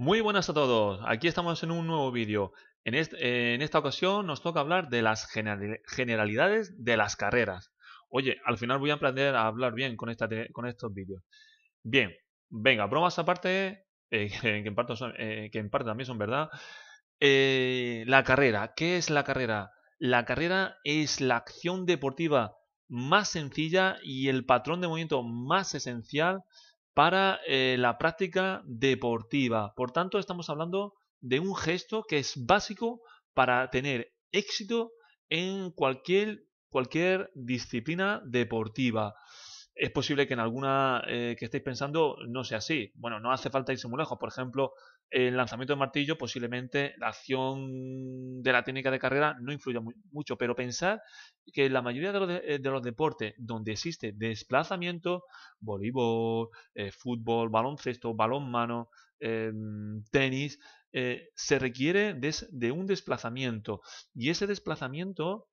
Muy buenas a todos, aquí estamos en un nuevo vídeo. En, esta ocasión nos toca hablar de las generalidades de las carreras. Oye, al final voy a aprender a hablar bien con, con estos vídeos. Bien, venga, bromas aparte, eh, que, en parte eh, en también son verdad. Eh, la carrera, ¿qué es la carrera? La carrera es la acción deportiva más sencilla y el patrón de movimiento más esencial para eh, la práctica deportiva. Por tanto, estamos hablando de un gesto que es básico para tener éxito en cualquier, cualquier disciplina deportiva es posible que en alguna eh, que estéis pensando no sea así. Bueno, no hace falta irse muy lejos. Por ejemplo, el lanzamiento de martillo, posiblemente la acción de la técnica de carrera no influya mucho, pero pensar que en la mayoría de los, eh, deportes donde existe desplazamiento, voleibol, eh, fútbol, baloncesto, balonmano, eh, tenis, se requiere de un desplazamiento. Y ese desplazamiento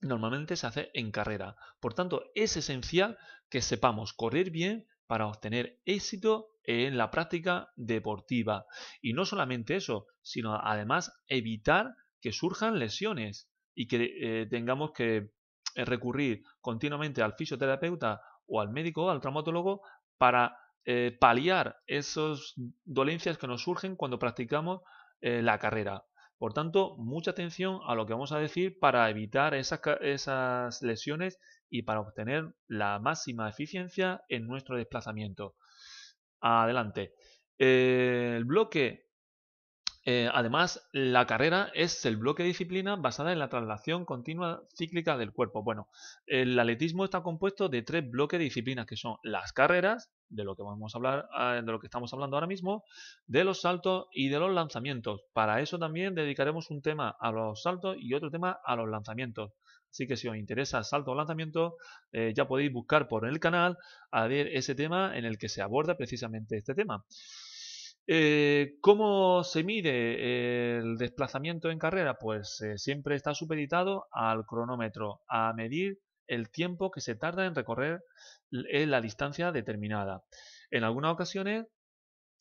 normalmente se hace en carrera. Por tanto, es esencial que sepamos correr bien para obtener éxito en la práctica deportiva. Y no solamente eso, sino además evitar que surjan lesiones y que eh, tengamos que eh, recurrir continuamente al fisioterapeuta o al médico o al traumatólogo para eh, paliar esas dolencias que nos surgen cuando practicamos la carrera. Por tanto, mucha atención a lo que vamos a decir para evitar esas, lesiones y para obtener la máxima eficiencia en nuestro desplazamiento. Adelante. Eh, el bloque eh, además, la carrera es el bloque de disciplina basada en la traslación continua cíclica del cuerpo. Bueno, el atletismo está compuesto de tres bloques de disciplinas que son las carreras, de lo que vamos a hablar, ah, de lo que estamos hablando ahora mismo, de los saltos y de los lanzamientos. Para eso también dedicaremos un tema a los saltos y otro tema a los lanzamientos. Así que si os interesa salto o lanzamiento, eh, ya podéis buscar por el canal a ver ese tema en el que se aborda precisamente este tema. Eh, ¿Cómo se mide el desplazamiento en carrera? Pues eh, siempre está supeditado al cronómetro, a medir el tiempo que se tarda en recorrer eh, la distancia determinada. En algunas ocasiones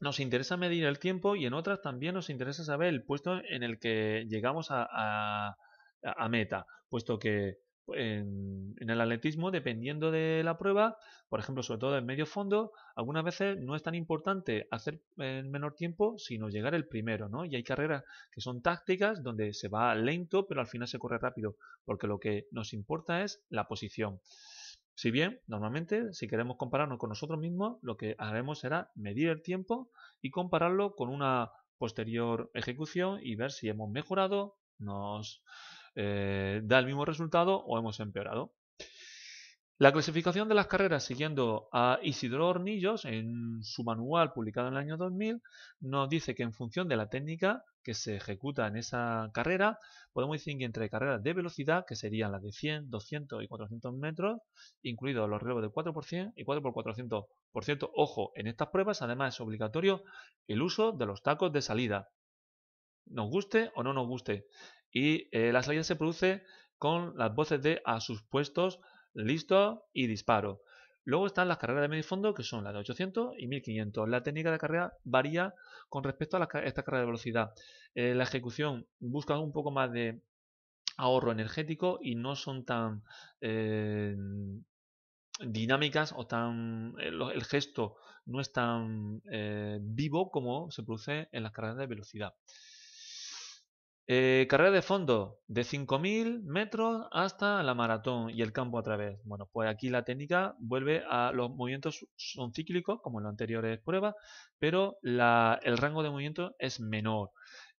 nos interesa medir el tiempo y en otras también nos interesa saber el puesto en el que llegamos a meta, puesto que en, el atletismo, dependiendo de la prueba, por ejemplo, sobre todo en medio fondo, algunas veces no es tan importante hacer el menor tiempo, sino llegar el primero, ¿no? Y hay carreras que son tácticas, donde se va lento, pero al final se corre rápido, porque lo que nos importa es la posición. Si bien, normalmente, si queremos compararnos con nosotros mismos, lo que haremos será medir el tiempo y compararlo con una posterior ejecución y ver si hemos mejorado, nos eh, da el mismo resultado o hemos empeorado. La clasificación de las carreras siguiendo a Isidro Hornillos en su manual publicado en el año 2000 nos dice que en función de la técnica que se ejecuta en esa carrera podemos distinguir que entre carreras de velocidad que serían las de 100, 200 y 400 metros incluidos los relevos de 4% y 4x400%. Ojo, en estas pruebas además es obligatorio el uso de los tacos de salida nos guste o no nos guste. Y eh, la salida se produce con las voces de a sus puestos, listo y disparo. Luego están las carreras de medio fondo, que son las de 800 y 1500. La técnica de carrera varía con respecto a esta carrera de velocidad. Eh, la ejecución busca un poco más de ahorro energético y no son tan eh, dinámicas o tan el, gesto no es tan vivo como se produce en las carreras de velocidad. Eh, carrera de fondo, de 5.000 metros hasta la maratón y el campo a través. Bueno, pues aquí la técnica vuelve a los movimientos son cíclicos, como en las anteriores pruebas, pero el rango de movimiento es menor.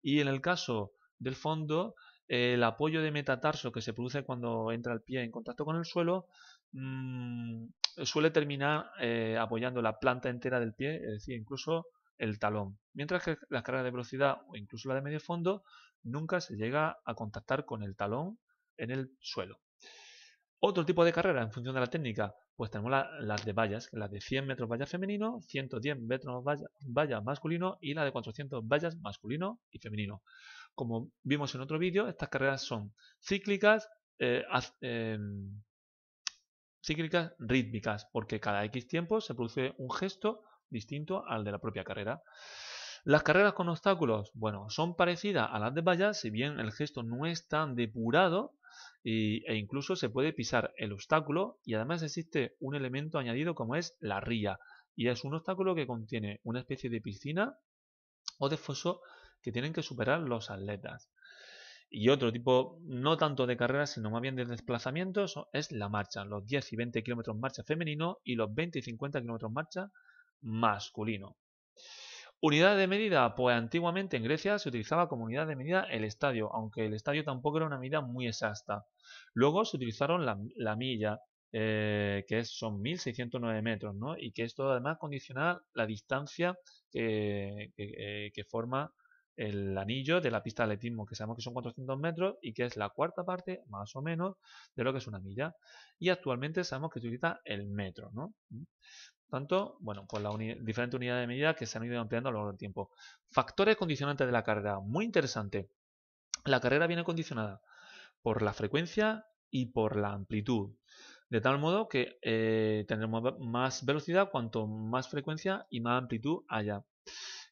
Y en el caso del fondo, el apoyo de metatarso que se produce cuando entra el pie en contacto con el suelo mm, suele terminar eh, apoyando la planta entera del pie, es decir, incluso el talón, mientras que las carreras de velocidad o incluso la de medio fondo nunca se llega a contactar con el talón en el suelo. Otro tipo de carrera en función de la técnica, pues tenemos las de vallas, las de 100 metros vallas femenino, 110 metros vallas masculino y la de 400 vallas masculino y femenino. Como vimos en otro vídeo, estas carreras son cíclicas, eh, em, cíclicas rítmicas, porque cada X tiempo se produce un gesto distinto al de la propia carrera. Las carreras con obstáculos, bueno, son parecidas a las de vallas, si bien el gesto no es tan depurado e incluso se puede pisar el obstáculo y además existe un elemento añadido como es la ría y es un obstáculo que contiene una especie de piscina o de foso que tienen que superar los atletas. Y otro tipo, no tanto de carreras, sino más bien de desplazamientos, es la marcha. Los 10 y 20 kilómetros marcha femenino y los 20 y 50 kilómetros marcha masculino. Unidad de medida, pues antiguamente en Grecia se utilizaba como unidad de medida el estadio, aunque el estadio tampoco era una medida muy exacta. Luego se utilizaron la, milla, eh, que son 1609 metros, ¿no? y que esto además condiciona la distancia que, eh, que forma el anillo de la pista de atletismo, que sabemos que son 400 metros y que es la cuarta parte, más o menos, de lo que es una milla. Y actualmente sabemos que se utiliza el metro, ¿no? tanto, bueno, por la diferente unidad de medida que se han ido ampliando a lo largo del tiempo. Factores condicionantes de la carrera, muy interesante. La carrera viene condicionada por la frecuencia y por la amplitud, de tal modo que eh, tendremos más velocidad cuanto más frecuencia y más amplitud haya.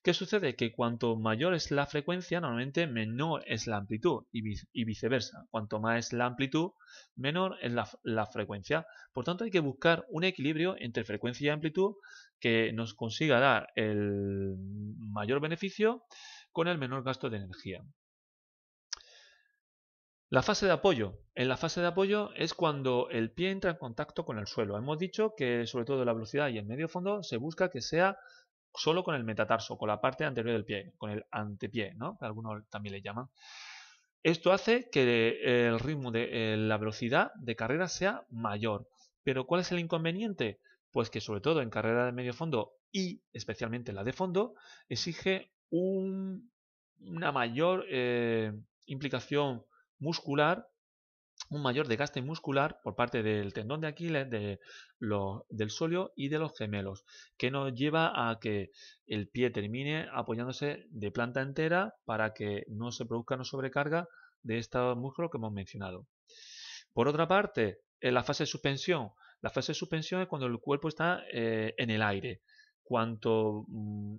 ¿Qué sucede? Que cuanto mayor es la frecuencia, normalmente menor es la amplitud y, viceversa. Cuanto más es la amplitud, menor es la, la, frecuencia. Por tanto, hay que buscar un equilibrio entre frecuencia y amplitud que nos consiga dar el mayor beneficio con el menor gasto de energía. La fase de apoyo. En la fase de apoyo es cuando el pie entra en contacto con el suelo. Hemos dicho que sobre todo la velocidad y el medio fondo se busca que sea solo con el metatarso, con la parte anterior del pie, con el antepié, ¿no? Algunos también le llaman. Esto hace que el ritmo de eh, la velocidad de carrera sea mayor. Pero ¿cuál es el inconveniente? Pues que sobre todo en carrera de medio fondo y especialmente la de fondo exige una mayor eh, implicación muscular un mayor desgaste muscular por parte del tendón de Aquiles, de del solio y de los gemelos, que nos lleva a que el pie termine apoyándose de planta entera para que no se produzca una sobrecarga de estos músculos que hemos mencionado. Por otra parte, en la fase de suspensión. La fase de suspensión es cuando el cuerpo está eh, en el aire. Cuanto mm,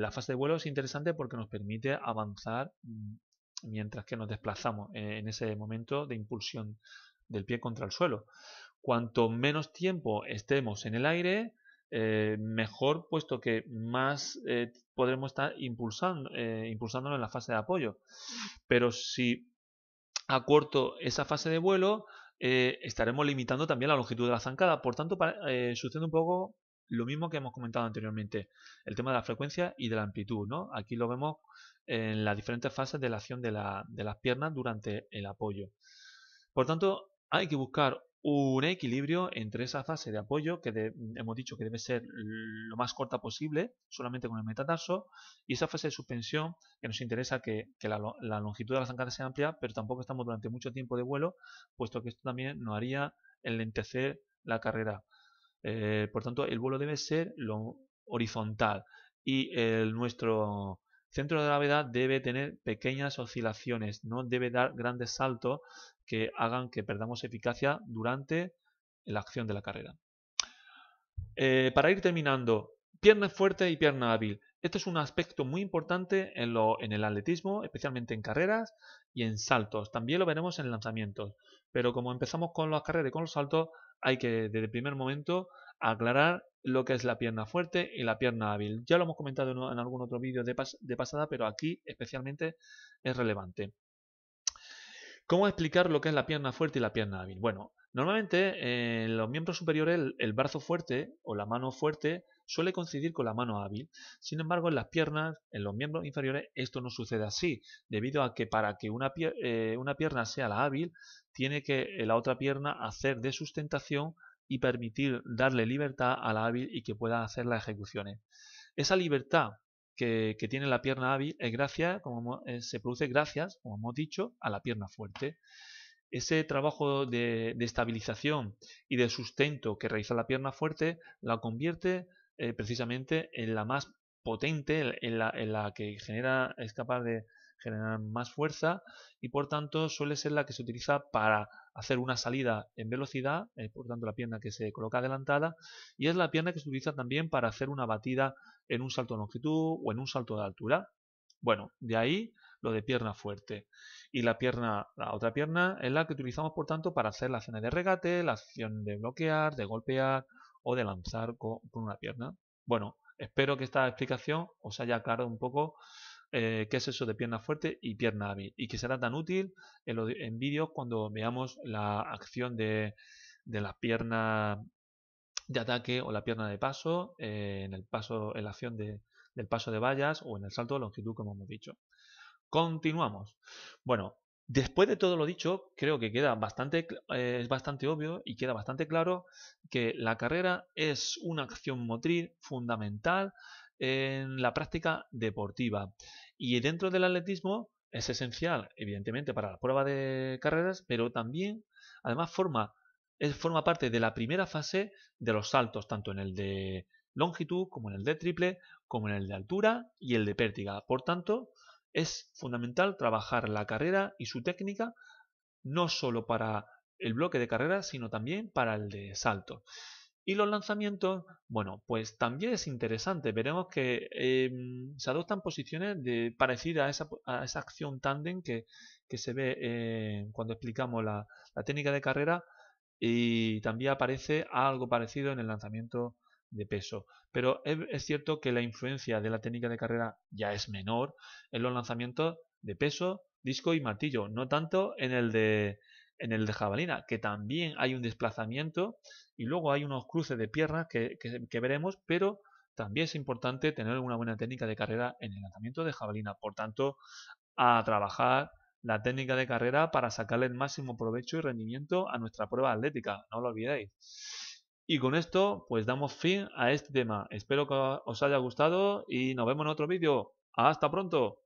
la fase de vuelo es interesante porque nos permite avanzar mm, mientras que nos desplazamos eh, en ese momento de impulsión del pie contra el suelo. Cuanto menos tiempo estemos en el aire, eh, mejor, puesto que más eh, podremos estar impulsando, en la fase de apoyo. Pero si acorto esa fase de vuelo, estaremos limitando también la longitud de la zancada. Por tanto, sucede un poco lo mismo que hemos comentado anteriormente, el tema de la frecuencia y de la amplitud. ¿no? Aquí lo vemos en las diferentes fases de la acción de, las piernas durante el apoyo. Por tanto, hay que buscar un equilibrio entre esa fase de apoyo que hemos dicho que debe ser lo más corta posible, solamente con el metatarso, y esa fase de suspensión que nos interesa que, la, la, longitud de la zancada sea amplia, pero tampoco estamos durante mucho tiempo de vuelo, puesto que esto también nos haría enlentecer la carrera. Eh, por tanto, el vuelo debe ser lo horizontal y nuestro centro de gravedad debe tener pequeñas oscilaciones, no debe dar grandes saltos que hagan que perdamos eficacia durante la acción de la carrera. Eh, para ir terminando, pierna fuerte y pierna hábil. Este es un aspecto muy importante en, el atletismo, especialmente en carreras y en saltos. También lo veremos en lanzamientos. Pero como empezamos con las carreras y con los saltos, hay que desde el primer momento aclarar lo que es la pierna fuerte y la pierna hábil. Ya lo hemos comentado en algún otro vídeo de, pasada, pero aquí especialmente es relevante. ¿Cómo explicar lo que es la pierna fuerte y la pierna hábil? Bueno, normalmente en eh, los miembros superiores el brazo fuerte o la mano fuerte suele coincidir con la mano hábil. Sin embargo, en las piernas, en los miembros inferiores, esto no sucede así, debido a que para que una, eh, pierna sea la hábil, tiene que eh, la otra pierna hacer de sustentación y permitir darle libertad a la hábil y que pueda hacer las ejecuciones. Esa libertad que, tiene la pierna hábil es gracias, como eh, se produce gracias, como hemos dicho, a la pierna fuerte. Ese trabajo de, de, estabilización y de sustento que realiza la pierna fuerte la convierte eh, precisamente en la más potente, en la, que genera, es capaz de generar más fuerza y por tanto suele ser la que se utiliza para hacer una salida en velocidad, eh, por tanto la pierna que se coloca adelantada y es la pierna que se utiliza también para hacer una batida en un salto de longitud o en un salto de altura. Bueno, de ahí lo de pierna fuerte. Y la pierna, la otra pierna es la que utilizamos por tanto para hacer la acción de regate, la acción de bloquear, de golpear, o de lanzar con, una pierna. Bueno, espero que esta explicación os haya aclarado un poco eh, qué es eso de pierna fuerte y pierna hábil y que será tan útil en, vídeos cuando veamos la acción de, la pierna de ataque o la pierna de paso, eh, en el paso, en la acción del paso de vallas o en el salto de longitud, como hemos dicho. Continuamos. Bueno, Después de todo lo dicho, creo que queda bastante, eh, es bastante obvio y queda bastante claro que la carrera es una acción motriz fundamental en la práctica deportiva. Y dentro del atletismo es esencial, evidentemente, para la prueba de carreras, pero también, además, forma, es, forma parte de la primera fase de los saltos, tanto en el de longitud como en el de triple, como en el de altura y el de pértiga. Por tanto, es fundamental trabajar la carrera y su técnica no solo para el bloque de carrera, sino también para el de salto. Y los lanzamientos, bueno, pues también es interesante. Veremos que em, se adoptan posiciones de, parecidas a esa, acción tándem que, se ve eh, cuando explicamos la, la técnica de carrera y también aparece algo parecido en el lanzamiento de peso. Pero es, cierto que la influencia de la técnica de carrera ya es menor en los lanzamientos de peso, disco y martillo, no tanto en el de en el de jabalina, que también hay un desplazamiento y luego hay unos cruces de piernas que, que, veremos, pero también es importante tener una buena técnica de carrera en el lanzamiento de jabalina. Por tanto, a trabajar la técnica de carrera para sacarle el máximo provecho y rendimiento a nuestra prueba atlética, no lo olvidéis. Y con esto, pues damos fin a este tema. Espero que os haya gustado y nos vemos en otro vídeo. ¡Hasta pronto!